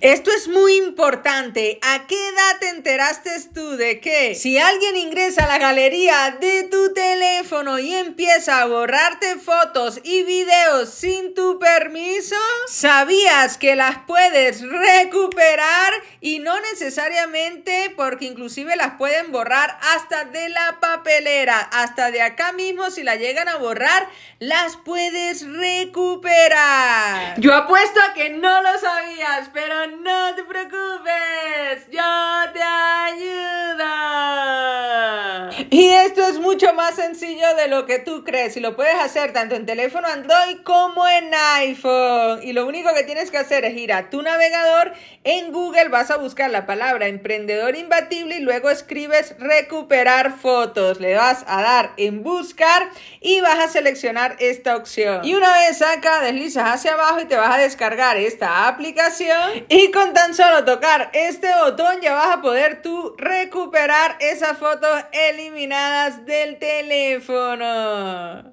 Esto es muy importante. ¿A qué edad te enteraste tú de que si alguien ingresa a la galería de tu teléfono y empieza a borrarte fotos y videos sin tu permiso, ¿Sabías que las puedes recuperar y no necesariamente porque inclusive las pueden borrar hasta de la papelera, hasta de acá mismo si la llegan a borrar, las puedes recuperar? Yo apuesto a que no lo sabías, pero no te preocupes. Yo Y esto es mucho más sencillo de lo que tú crees y lo puedes hacer tanto en teléfono Android como en iPhone. Y lo único que tienes que hacer es ir a tu navegador, en Google vas a buscar la palabra emprendedor imbatible y luego escribes recuperar fotos. Le vas a dar en buscar y vas a seleccionar esta opción. Y una vez acá deslizas hacia abajo y te vas a descargar esta aplicación y con tan solo tocar este botón ya vas a poder tú recuperar esa foto eliminadas del teléfono.